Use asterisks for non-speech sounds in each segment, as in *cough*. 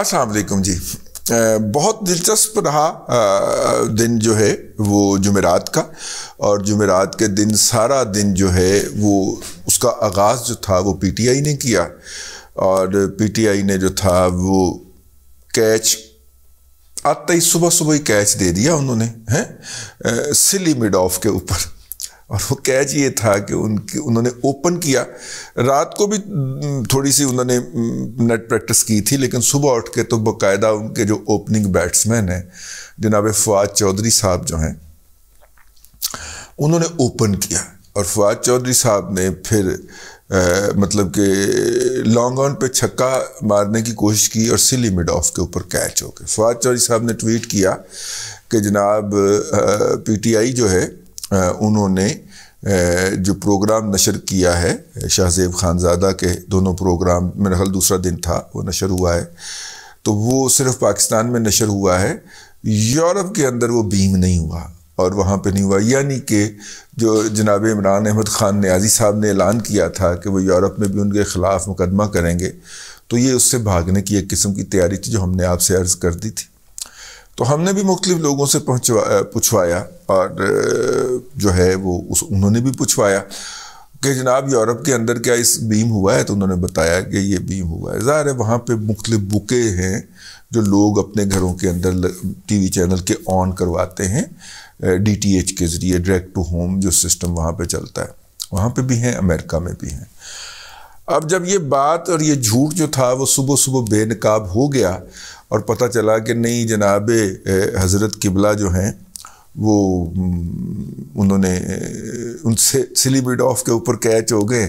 असलकुम जी बहुत दिलचस्प रहा दिन जो है वो जुमेरात का और जुमेरात के दिन सारा दिन जो है वो उसका आगाज़ जो था वो पीटीआई ने किया और पीटीआई ने जो था वो कैच आते ही सुबह सुबह ही कैच दे दिया उन्होंने हैं सिली मिड ऑफ के ऊपर और वो कैच ये था कि उनकी उन्होंने ओपन किया रात को भी थोड़ी सी उन्होंने नेट प्रैक्टिस की थी लेकिन सुबह उठ के तो बाकायदा उनके जो ओपनिंग बैट्समैन हैं जनाब फवाद चौधरी साहब जो हैं उन्होंने ओपन किया और फवाद चौधरी साहब ने फिर आ, मतलब कि लॉन्ग ऑन पे छक्का मारने की कोशिश की और सिली मिड ऑफ के ऊपर कैच हो गए फवाद चौधरी साहब ने ट्वीट किया कि जनाब पीटीआई जो है उन्होंने जो प्रोग्राम नशर किया है शाहजेब खानजादा के दोनों प्रोग्राम मेरा हल दूसरा दिन था वो नशर हुआ है तो वो सिर्फ पाकिस्तान में नशर हुआ है यूरोप के अंदर वो बीम नहीं हुआ और वहाँ पे नहीं हुआ यानी कि जो जनाब इमरान अहमद ख़ान न्याजी साहब ने ऐलान किया था कि वो यूरोप में भी उनके ख़िलाफ़ मुकदमा करेंगे तो ये उससे भागने की एक किस्म की तैयारी थी जो हमने आपसे अर्ज़ कर दी थी तो हमने भी मुख्तलिफ लोगों से पूछवाया और जो है वो उस उन्होंने भी पूछवाया कि जनाब यूरोप के अंदर क्या इस बीम हुआ है तो उन्होंने बताया कि ये बीम हुआ है ज़ाहिर है वहाँ पर मुख्तलिफ बुके हैं जो लोग अपने घरों के अंदर टी वी चैनल के ऑन करवाते हैं डी टी एच के ज़रिए डायरेक्ट टू होम जो सिस्टम वहाँ पर चलता है वहाँ पर भी हैं अमेरिका में भी हैं अब जब ये बात और ये झूठ जो था वो सुबह सुबह बेनकाब हो गया और पता चला कि नहीं जनाब हज़रत किबला जो हैं वो उन्होंने उनसे सिली ऑफ के ऊपर कैच हो गए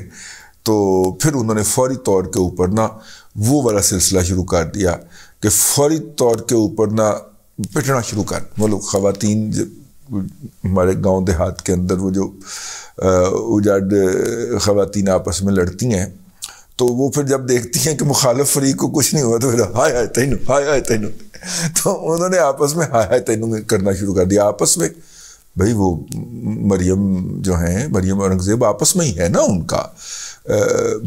तो फिर उन्होंने फौरी तौर के ऊपर ना वो वाला सिलसिला शुरू कर दिया कि फौरी तौर के ऊपर ना पिटना शुरू कर मतलब ख़वातीन हमारे गांव देहात के अंदर वो जो उजाड ख़वातीन आपस में लड़ती हैं तो वो फिर जब देखती हैं कि मुखालफ फरीक को कुछ नहीं हुआ तो फिर हाय हाय तैनू हाय हाय तैनू तो उन्होंने आपस में हाय हाय तैनू करना शुरू कर दिया आपस में भाई वो मरियम जो हैं मरियम औरंगज़ेब आपस में ही है ना उनका आ,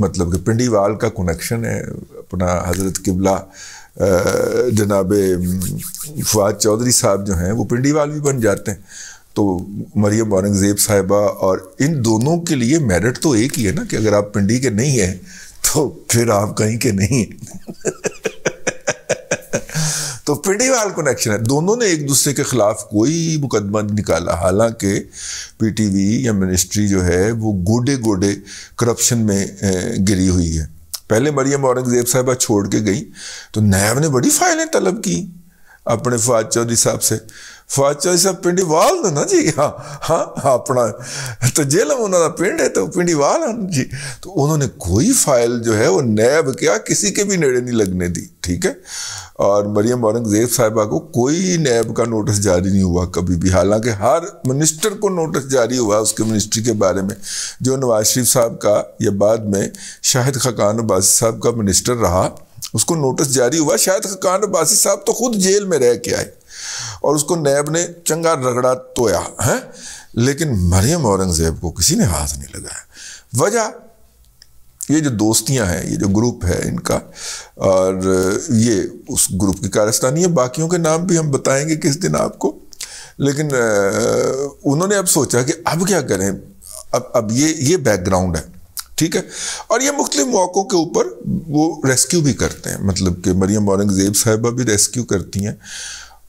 मतलब कि पिंडीवाल का कनेक्शन है अपना हज़रत किबला जनाब फवाद चौधरी साहब जो हैं वो पिंडीवाल भी बन जाते हैं तो मरियम औरंगज़ेब साहिबा और इन दोनों के लिए मेरिट तो एक ही है ना कि अगर आप पिंडी के नहीं हैं तो फिर आप कहीं के नहीं तो पीटीवाल कनेक्शन है दोनों ने एक दूसरे के खिलाफ कोई मुकदमा नहीं निकाला हालांकि पीटीवी या मिनिस्ट्री जो है वो गोडे गोडे करप्शन में गिरी हुई है पहले मरियम औरंगजेब साहबा छोड़ के गई तो नैब ने बड़ी फाइलें तलब की अपने फवाद चौधरी साहब से ਫੌਜ साहब ਪਿੰਡੀ ना जी हाँ हाँ हाँ अपना तो जेलम उन्होंने पिंड है तो पिंडी वाल जी तो उन्होंने कोई फाइल जो है वो नैब क्या किसी के भी नेड़े नहीं लगने दी ठीक है और मरियम औरंगजेब साहिबा को कोई नैब का नोटिस जारी नहीं हुआ कभी भी हालांकि हर मिनिस्टर को नोटिस जारी हुआ उसके मिनिस्ट्री के बारे में जो नवाज शरीफ साहब का या बाद में शाहिद खकान अब्बासी साहब का मिनिस्टर रहा उसको नोटिस जारी हुआ शायद खकान अब्बासी साहब तो खुद जेल में रह के आए और उसको नैब ने चंगा रगड़ा तोया है लेकिन मरियम औरंगजेब को किसी ने हाथ नहीं लगाया वजह ये जो दोस्तियां हैं ये जो ग्रुप है इनका और ये उस ग्रुप की कारस्तानी है बाकियों के नाम भी हम बताएंगे किस दिन आपको लेकिन उन्होंने अब सोचा कि अब क्या करें अब अब ये ये बैकग्राउंड है ठीक है और ये मुख्तु मौक़ों के ऊपर वो रेस्क्यू भी करते हैं मतलब कि मरियम औरंगज़ेब साहिबा भी रेस्क्यू करती हैं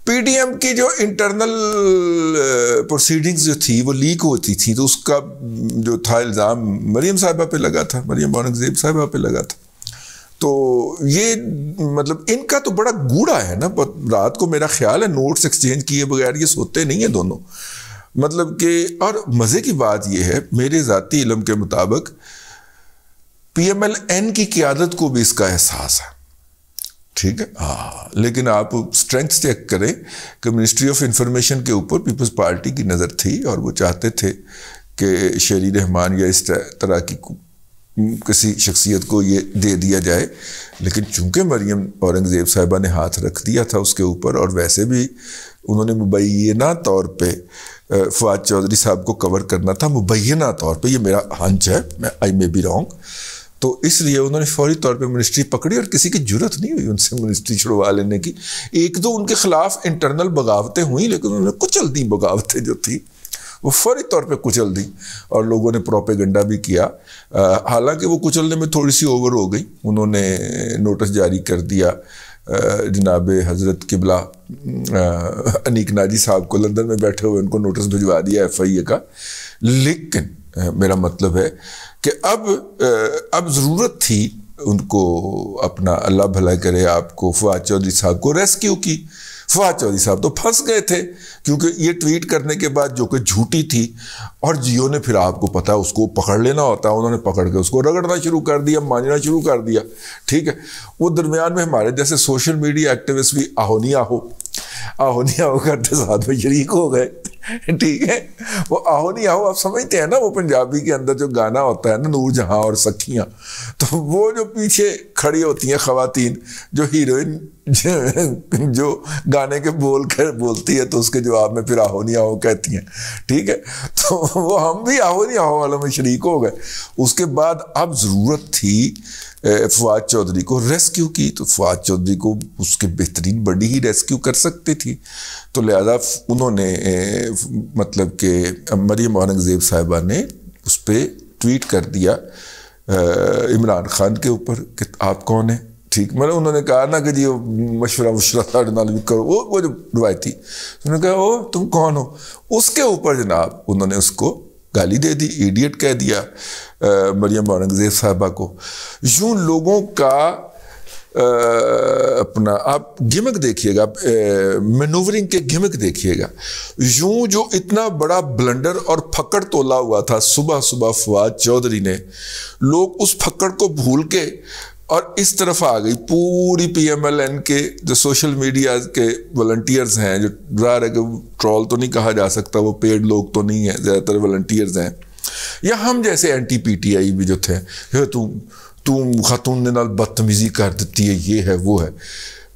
पीडीएम की जो इंटरनल प्रोसीडिंग्स uh, जो थी वो लीक होती थी तो उसका जो था इल्ज़ाम मरीम साहिबा पे लगा था मरीम औरंगजेब साहिबा पे लगा था तो ये मतलब इनका तो बड़ा गूढ़ा है ना रात को मेरा ख्याल है नोट्स एक्सचेंज किए बगैर ये सोते नहीं हैं दोनों मतलब कि और मज़े की बात यह है मेरे ज़ाती इलम के मुताबिक पी एम एल एन की क्यादत को भी इसका एहसास है ठीक है हाँ, हाँ। लेकिन आप स्ट्रेंथ चेक करें कि मिनिस्ट्री ऑफ इंफॉर्मेशन के ऊपर पीपल्स पार्टी की नज़र थी और वो चाहते थे कि शेरी रहमान या इस तरह की किसी शख्सियत को ये दे दिया जाए लेकिन चूंकि मरियम औरंगज़ेब साहिबा ने हाथ रख दिया था उसके ऊपर और वैसे भी उन्होंने मुबैना तौर पे फवाद चौधरी साहब को कवर करना था मुबैना तौर पे ये मेरा हंच है मैं आई मे बी रॉन्ग तो इसलिए उन्होंने फौरी तौर पे मिनिस्ट्री पकड़ी और किसी की जरूरत नहीं हुई उनसे मिनिस्ट्री छुड़वा लेने की एक दो उनके खिलाफ इंटरनल बगावतें हुई लेकिन उन्होंने कुचल दी बगावतें जो थी वो फौरी तौर पे कुचल दी और लोगों ने प्रोपेगेंडा भी किया हालांकि वो कुचलने में थोड़ी सी ओवर हो गई उन्होंने नोटिस जारी कर दिया जनाब हज़रत किबला अनिक नाजी साहब को लंदन में बैठे हुए उनको नोटिस भिजवा दिया एफ आई ए का लेकिन मेरा मतलब है कि अब अब ज़रूरत थी उनको अपना अल्लाह भला करे आपको फवाद चौधरी साहब को रेस्क्यू की फवाद चौधरी साहब तो फंस गए थे क्योंकि ये ट्वीट करने के बाद जो कि झूठी थी और जियो ने फिर आपको पता है उसको पकड़ लेना होता है उन्होंने पकड़ के उसको रगड़ना शुरू कर दिया मानना शुरू कर दिया ठीक है वो दरमियान में हमारे जैसे सोशल मीडिया एक्टिविस्ट भी आहोनिया हो आहोनिया होकर तो साथ में शरीक हो गए ठीक है वो आहो नहीं आहो आप समझते हैं ना वो पंजाबी के अंदर जो गाना होता है ना नूर जहाँ और सखियाँ तो वो जो पीछे खड़ी होती हैं खातन जो हीरोइन जो गाने के बोल कर बोलती है तो उसके जवाब में फिर आहो नहीं आहो कहती हैं ठीक है तो वो हम भी आहो नहीं आहो वालों में शरीक हो गए उसके बाद अब ज़रूरत थी फवाद चौधरी को रेस्क्यू की तो फवाद चौधरी को उसके बेहतरीन बड़ी ही रेस्क्यू कर सकती थी तो लिहाजा उन्होंने मतलब कि मरियम औरंगजेब साहिबा ने उस पर ट्वीट कर दिया इमरान खान के ऊपर कि आप कौन हैं ठीक मतलब उन्होंने कहा ना कि जी मशवरा वशरा नाल भी करो वो वो जो रवायती उन्होंने कहा ओ तुम कौन हो उसके ऊपर जनाब उन्होंने उसको गाली दे दी एडियट कह दिया मरियम औरंगजेब साहबा को यूं लोगों का आ, अपना आप गिमक देखिएगा मेनूवरिंग के गिमक देखिएगा यूं जो इतना बड़ा ब्लंडर और फकड़ तोला हुआ था सुबह सुबह फवाद चौधरी ने लोग उस फकड़ को भूल के और इस तरफ आ गई पूरी पी एम एल एन के जो सोशल मीडिया के वॉल्टियर्स हैं जो जाहिर है कि ट्रॉल तो नहीं कहा जा सकता वो पेड लोग तो नहीं है ज़्यादातर वॉल्टियर्स हैं या हम जैसे एंटी आई भी जो थे तू तू खातून ने बदतमीज़ी कर देती है ये है वो है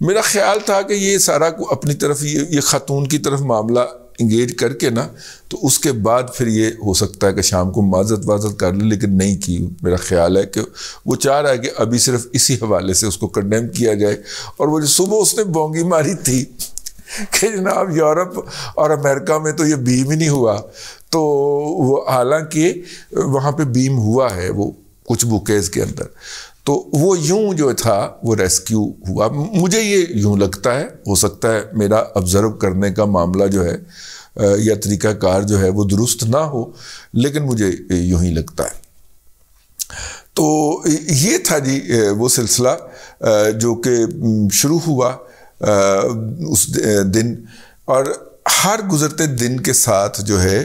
मेरा ख्याल था कि ये सारा अपनी तरफ ये ये खातून की तरफ मामला इंगेज करके ना तो उसके बाद फिर ये हो सकता है कि शाम को माजत वाजत कर ले लेकिन नहीं की मेरा ख्याल है कि वो चाह रहा है कि अभी सिर्फ इसी हवाले से उसको कंडेम किया जाए और वो जो सुबह उसने बोंगी मारी थी कि जनाब यूरोप और अमेरिका में तो ये बीम ही नहीं हुआ तो वो हालांकि वहाँ पर बीम हुआ है वो कुछ बुकेज के अंदर तो वो यूं जो था वो रेस्क्यू हुआ मुझे ये यूं लगता है हो सकता है मेरा ऑब्ज़र्व करने का मामला जो है या तरीक़ाकार जो है वो दुरुस्त ना हो लेकिन मुझे यूं ही लगता है तो ये था जी वो सिलसिला जो कि शुरू हुआ उस दिन और हर गुज़रते दिन के साथ जो है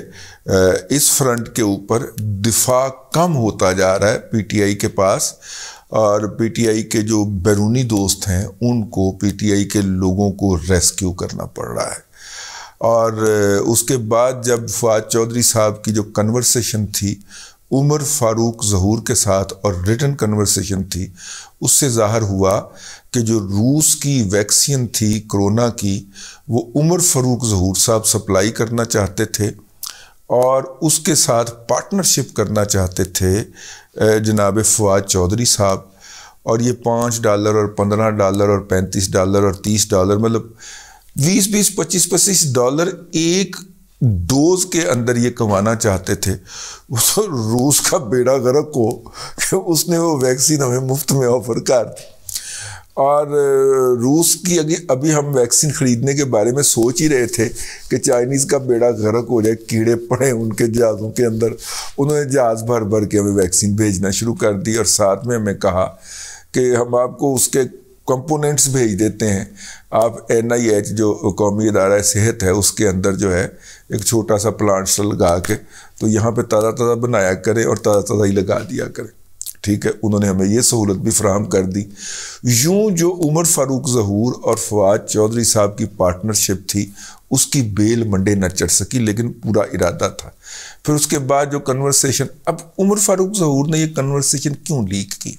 इस फ्रंट के ऊपर दिफा कम होता जा रहा है पीटीआई के पास और पीटीआई के जो बैरूनी दोस्त हैं उनको पीटीआई के लोगों को रेस्क्यू करना पड़ रहा है और उसके बाद जब फवाद चौधरी साहब की जो कन्वर्सेशन थी उमर फारूक जहूर के साथ और रिटर्न कन्वर्सेशन थी उससे ज़ाहर हुआ कि जो रूस की वैक्सीन थी कोरोना की वो उमर फारूक जहूर साहब सप्लाई करना चाहते थे और उसके साथ पार्टनरशिप करना चाहते थे जनाब फवाद चौधरी साहब और ये पाँच डॉलर और पंद्रह डॉलर और पैंतीस डॉलर और तीस डॉलर मतलब बीस बीस पच्चीस पच्चीस डॉलर एक डोज के अंदर ये कमाना चाहते थे उस रूस का बेड़ा गर्क को कि उसने वो वैक्सीन हमें मुफ्त में ऑफर कर दी और रूस की अभी अभी हम वैक्सीन ख़रीदने के बारे में सोच ही रहे थे कि चाइनीज़ का बेड़ा गर्क हो जाए कीड़े पड़े उनके जहाज़ों के अंदर उन्होंने जहाज़ भर भर के हमें वैक्सीन भेजना शुरू कर दी और साथ में हमें कहा कि हम आपको उसके कंपोनेंट्स भेज देते हैं आप एन आई एच जो कौमी इदारा सेहत है उसके अंदर जो है एक छोटा सा प्लांट लगा के तो यहाँ पे ताज़ा ताज़ा बनाया करें और ताज़ा ताज़ा ही लगा दिया करें ठीक है उन्होंने हमें ये सहूलत भी फ्राहम कर दी यूं जो उमर फारूक जहूर और फवाद चौधरी साहब की पार्टनरशिप थी उसकी बेल मंडे न चढ़ सकी लेकिन पूरा इरादा था फिर उसके बाद जो कन्वर्सेशन अब उमर फारूक जहूर ने ये कन्वर्सेशन क्यों लीक की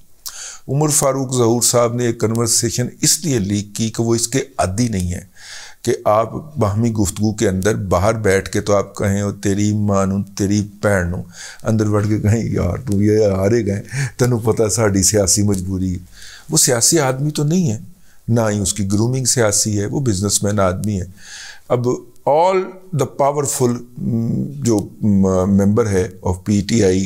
उमर फारूक जहूर साहब ने ये कन्वर्सेशन इसलिए लीक की कि वो इसके आदि नहीं है कि आप बाहमी गुफ्तु के अंदर बाहर बैठ के तो आप कहें और तेरी मां तेरी भैन ਭੈਣ ਨੂੰ ਅੰਦਰ ਵੜ ਕੇ ਕਹੀਂ ਯਾਰ ਤੂੰ ਇਹ ਹਾਰੇ ਗਏ ਤੈਨੂੰ ਪਤਾ ਸਾਡੀ ਸਿਆਸੀ ਮਜਬੂਰੀ ਉਹ ਸਿਆਸੀ ਆਦਮੀ ਤਾਂ ਨਹੀਂ ना ही उसकी ग्रूमिंग सियासी है वो बिजनेसमैन आदमी है अब ऑल द पावरफुल जो मेंबर हम्म, है ऑफ पीटीआई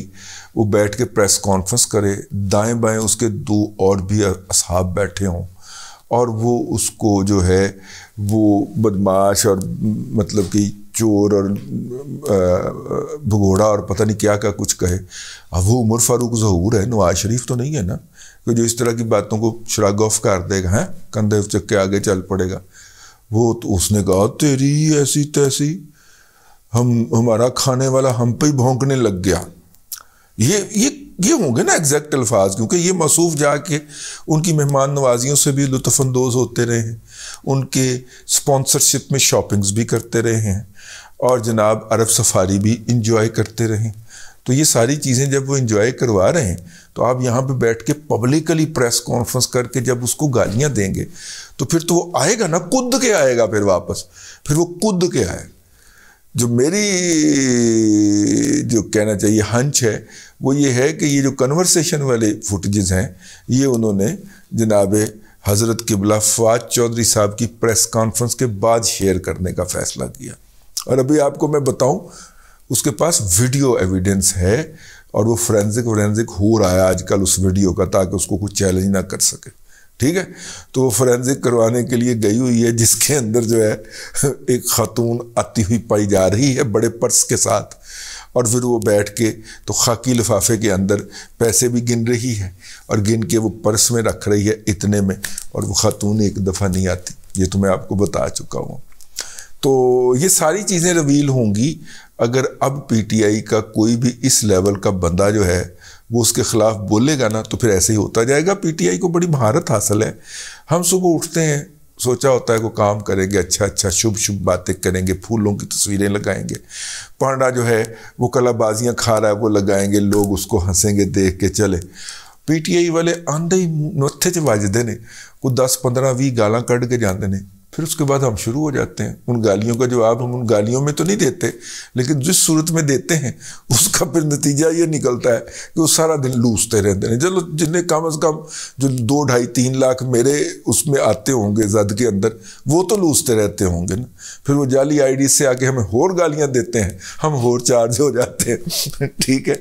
वो बैठ के प्रेस कॉन्फ्रेंस करे दाएं बाएं उसके दो और भी असहाब बैठे हों और वो उसको जो है वो बदमाश और मतलब कि चोर और भगोड़ा और पता नहीं क्या क्या कुछ कहे अब वो उमर फारूक जहूर है नवाज शरीफ तो नहीं है ना कि जो इस तरह की बातों को शराग ऑफ कर देगा हैं कंधे चक्के आगे चल पड़ेगा वो तो उसने कहा तेरी ऐसी तैसी हम हमारा खाने वाला हम पे ही भोंकने लग गया ये ये ये होंगे ना एग्जैक्ट अल्फाज क्योंकि ये मसूफ जाके उनकी मेहमान नवाजियों से भी लुफानंदोज़ होते रहे हैं उनके स्पॉन्सरशिप में शॉपिंग्स भी करते रहे हैं और जनाब अरब सफारी भी इंजॉय करते रहे तो ये सारी चीज़ें जब वो इंजॉय करवा रहे हैं तो आप यहाँ पे बैठ के पब्लिकली प्रेस कॉन्फ्रेंस करके जब उसको गालियाँ देंगे तो फिर तो वो आएगा ना कुद के आएगा फिर वापस फिर वो कुद के आएगा जो मेरी जो कहना चाहिए हंच है वो ये है कि ये जो कन्वर्सेशन वाले फुटेजेस हैं ये उन्होंने जनाब हज़रत किबला फवाद चौधरी साहब की प्रेस कॉन्फ्रेंस के बाद शेयर करने का फ़ैसला किया और अभी आपको मैं बताऊं उसके पास वीडियो एविडेंस है और वो फ्रेंसिक व्रेंसिक हो रहा है आजकल उस वीडियो का ताकि उसको कुछ चैलेंज ना कर सके ठीक है तो वो फोरेंसिक करवाने के लिए गई हुई है जिसके अंदर जो है एक खातून आती हुई पाई जा रही है बड़े पर्स के साथ और फिर वो बैठ के तो खाकी लिफाफे के अंदर पैसे भी गिन रही है और गिन के वो पर्स में रख रही है इतने में और वो खातून एक दफ़ा नहीं आती ये तो मैं आपको बता चुका हूँ तो ये सारी चीज़ें रिवील होंगी अगर अब पीटीआई का कोई भी इस लेवल का बंदा जो है वो उसके खिलाफ बोलेगा ना तो फिर ऐसे ही होता जाएगा पीटीआई को बड़ी महारत हासिल है हम सुबह उठते हैं सोचा होता है को काम करेंगे अच्छा अच्छा शुभ शुभ बातें करेंगे फूलों की तस्वीरें लगाएंगे पांडा जो है वो कलाबाजियाँ खा रहा है वो लगाएंगे लोग उसको हंसेंगे देख के चले पीटीआई वाले आंधे ही नत्थे च वजते हैं कोई दस पंद्रह भी गाला कट के जाते हैं फिर उसके बाद हम शुरू हो जाते हैं उन गालियों का जवाब हम उन गालियों में तो नहीं देते लेकिन जिस सूरत में देते हैं उसका फिर नतीजा ये निकलता है कि वो सारा दिन लूसते रहते हैं चलो जिन्हें कम अज़ कम जो दो ढाई तीन लाख मेरे उसमें आते होंगे जद के अंदर वो तो लूसते रहते होंगे ना फिर वो जाली आई से आके हमें होर गालियाँ देते हैं हम होर चार्ज हो जाते हैं *laughs* ठीक है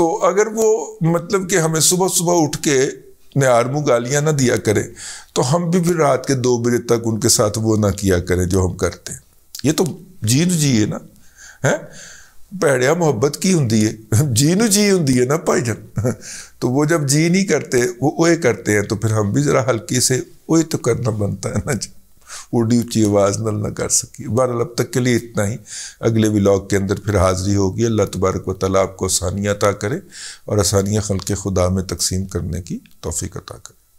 तो अगर वो मतलब कि हमें सुबह सुबह उठ के मुँह गालियाँ ना दिया करें तो हम भी फिर रात के दो बजे तक उनके साथ वो ना किया करें जो हम करते हैं ये तो जीन जी है ना है ਭੈੜਿਆ मोहब्बत की होंगी है *laughs* जीन जी होंगी है ना ਨਾ *laughs* तो वो जब जी नहीं करते वो ओए करते हैं तो फिर हम भी ज़रा हल्की से ओए तो करना बनता है ना जी वो ऊँची आवाज़ नल न कर सकी बहरहाल अब तक के लिए इतना ही अगले ब्लॉग के अंदर फिर हाजिरी होगी अल्लाह तबारक व तला आपको आसानियाँ अता करे और आसानियाँ खल के खुदा में तकसीम करने की तोफ़ी अता करे